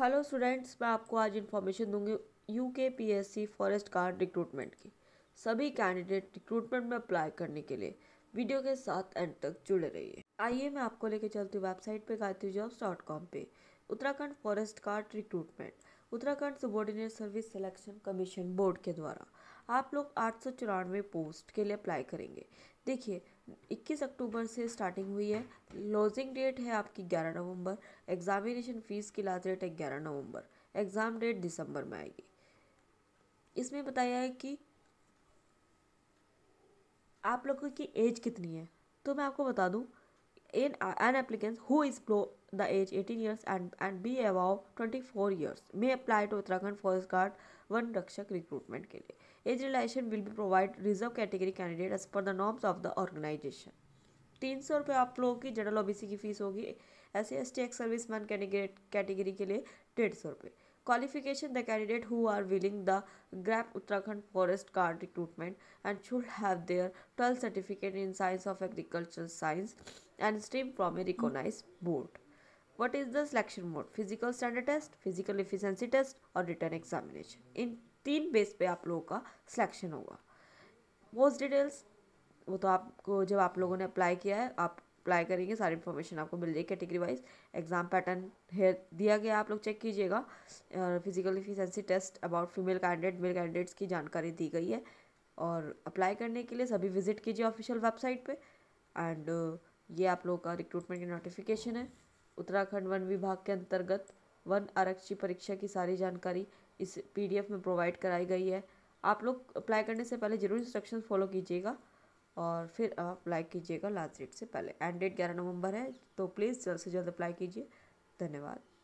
Hello students मैं आपको आज इन्फॉर्मेशन दूंगी U K P S C forest guard recruitment की सभी कैंडिडेट रिक्रूटमेंट में अप्लाई करने के लिए वीडियो के साथ एंड तक जुड़े रहिए आइए मैं आपको लेके चलती हूँ वेबसाइट पे गायत्री जॉब्स डॉट कॉम पर Uttarakhand forest guard recruitment Uttarakhand subordinate service selection commission board के द्वारा आप लोग आठ सौ चौरानवे पोस्ट के लिए अप्लाई करेंगे देखिए 21 अक्टूबर से स्टार्टिंग हुई है लॉजिंग डेट है आपकी 11 नवंबर एग्जामिनेशन फीस की लास्ट डेट है ग्यारह नवंबर एग्ज़ाम डेट दिसंबर में आएगी इसमें बताया है कि आप लोगों की एज कितनी है तो मैं आपको बता दूं in uh, an applicant who is below the age 18 years and, and be above 24 years may apply to Uttarakhand Forest Guard वन रक्षक रिक्रूटमेंट के लिए age relaxation will be provide reserve category candidate as per the norms of the organisation तीन सौ रुपये आप लोगों की जनरल ओबीसी की फीस होगी S C S T ex service man candidate category के लिए डेढ़ सौ रुपये Qualification The candidate who are willing the grab Uttarakhand Forest Guard recruitment and should have their 12th certificate in Science of Agricultural Science and stream from a recognized board. What is the selection mode? Physical standard test, physical efficiency test or written examination? In तीन base पे आप लोगों का selection होगा post details वो तो आपको जब आप लोगों ने अप्लाई किया है आप अप्लाई करेंगे सारी इन्फॉर्मेशन आपको मिल जाएगी कैटेगरी वाइज एग्जाम पैटर्न है दिया गया आप लोग चेक कीजिएगा physical efficiency test about female candidate male candidates की जानकारी दी गई है और अप्लाई करने के लिए सभी विजिट कीजिए ऑफिशियल वेबसाइट पे एंड uh, ये आप लोगों का रिक्रूटमेंट की नोटिफिकेशन है उत्तराखंड वन विभाग के अंतर्गत वन आरक्षी परीक्षा की सारी जानकारी इस पीडीएफ में प्रोवाइड कराई गई है आप लोग अप्लाई करने से पहले ज़रूर इंस्ट्रक्शन फॉलो कीजिएगा और फिर आप अप्लाई कीजिएगा लास्ट डेट से पहले एंड डेट ग्यारह नवंबर है तो प्लीज़ जल्द से जल्द अप्लाई कीजिए धन्यवाद